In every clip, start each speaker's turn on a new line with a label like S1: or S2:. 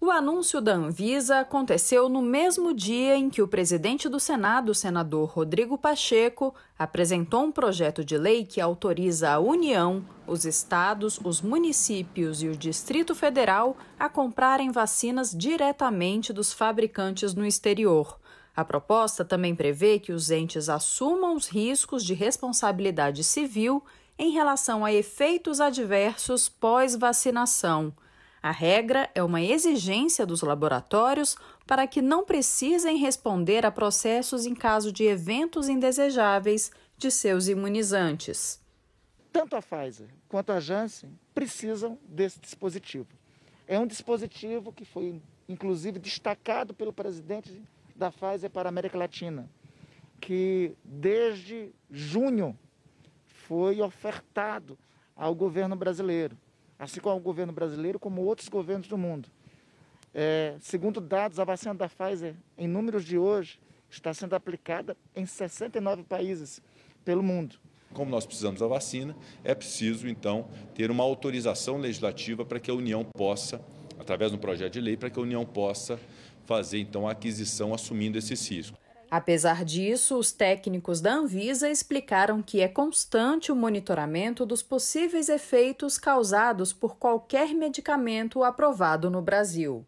S1: O anúncio da Anvisa aconteceu no mesmo dia em que o presidente do Senado, senador Rodrigo Pacheco, apresentou um projeto de lei que autoriza a União, os estados, os municípios e o Distrito Federal a comprarem vacinas diretamente dos fabricantes no exterior. A proposta também prevê que os entes assumam os riscos de responsabilidade civil em relação a efeitos adversos pós-vacinação. A regra é uma exigência dos laboratórios para que não precisem responder a processos em caso de eventos indesejáveis de seus imunizantes.
S2: Tanto a Pfizer quanto a Janssen precisam desse dispositivo. É um dispositivo que foi, inclusive, destacado pelo presidente da Pfizer para a América Latina, que desde junho foi ofertado ao governo brasileiro assim como o governo brasileiro, como outros governos do mundo. É, segundo dados, a vacina da Pfizer, em números de hoje, está sendo aplicada em 69 países pelo mundo.
S3: Como nós precisamos da vacina, é preciso, então, ter uma autorização legislativa para que a União possa, através de um projeto de lei, para que a União possa fazer, então, a aquisição assumindo esses riscos.
S1: Apesar disso, os técnicos da Anvisa explicaram que é constante o monitoramento dos possíveis efeitos causados por qualquer medicamento aprovado no Brasil.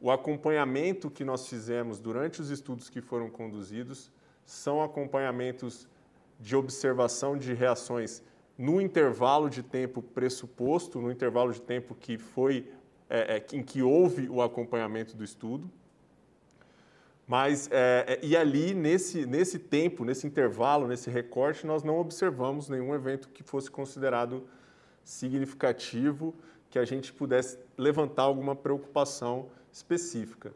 S4: O acompanhamento que nós fizemos durante os estudos que foram conduzidos são acompanhamentos de observação de reações no intervalo de tempo pressuposto, no intervalo de tempo que foi é, é em que houve o acompanhamento do estudo. Mas, é, é, e ali, nesse, nesse tempo, nesse intervalo, nesse recorte, nós não observamos nenhum evento que fosse considerado significativo, que a gente pudesse levantar alguma preocupação específica.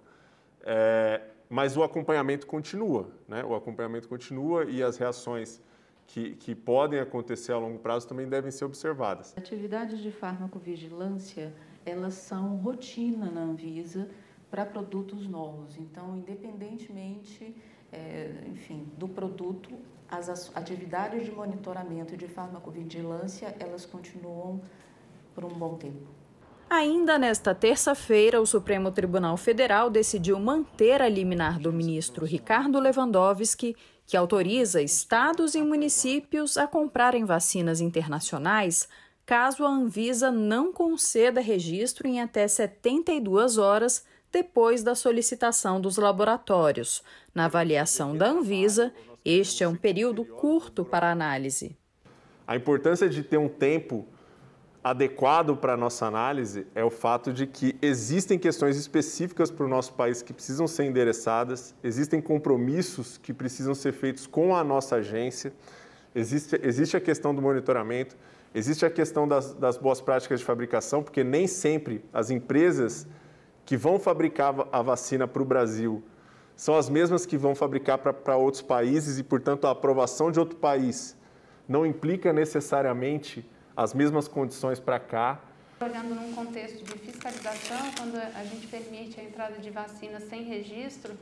S4: É, mas o acompanhamento continua, né? O acompanhamento continua e as reações que, que podem acontecer a longo prazo também devem ser observadas.
S1: Atividades de farmacovigilância, elas são rotina na Anvisa, para produtos novos. Então, independentemente, é, enfim, do produto, as atividades de monitoramento e de farmacovigilância, elas continuam por um bom tempo. Ainda nesta terça-feira, o Supremo Tribunal Federal decidiu manter a liminar do ministro Ricardo Lewandowski, que autoriza estados e municípios a comprarem vacinas internacionais caso a Anvisa não conceda registro em até 72 horas depois da solicitação dos laboratórios. Na avaliação da Anvisa, este é um período curto para análise.
S4: A importância de ter um tempo adequado para a nossa análise é o fato de que existem questões específicas para o nosso país que precisam ser endereçadas, existem compromissos que precisam ser feitos com a nossa agência, existe, existe a questão do monitoramento, existe a questão das, das boas práticas de fabricação, porque nem sempre as empresas que vão fabricar a vacina para o Brasil são as mesmas que vão fabricar para outros países e, portanto, a aprovação de outro país não implica necessariamente as mesmas condições para cá.
S2: Olhando num contexto de fiscalização,
S1: quando a gente permite a entrada de vacinas sem registro,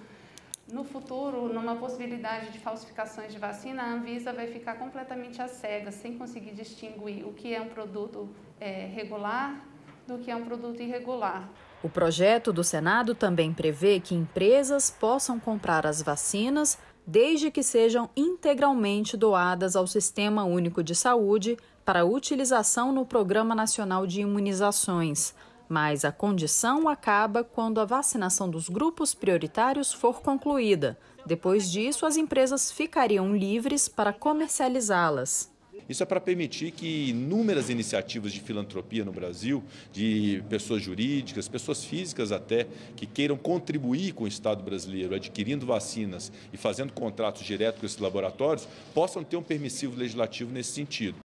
S1: no futuro, numa possibilidade de falsificações de vacina, a Anvisa vai ficar completamente às cegas, sem conseguir distinguir o que é um produto é, regular do que é um produto irregular. O projeto do Senado também prevê que empresas possam comprar as vacinas desde que sejam integralmente doadas ao Sistema Único de Saúde para utilização no Programa Nacional de Imunizações, mas a condição acaba quando a vacinação dos grupos prioritários for concluída. Depois disso, as empresas ficariam livres para comercializá-las.
S3: Isso é para permitir que inúmeras iniciativas de filantropia no Brasil, de pessoas jurídicas, pessoas físicas até, que queiram contribuir com o Estado brasileiro, adquirindo vacinas e fazendo contratos diretos com esses laboratórios, possam ter um permissivo legislativo nesse sentido.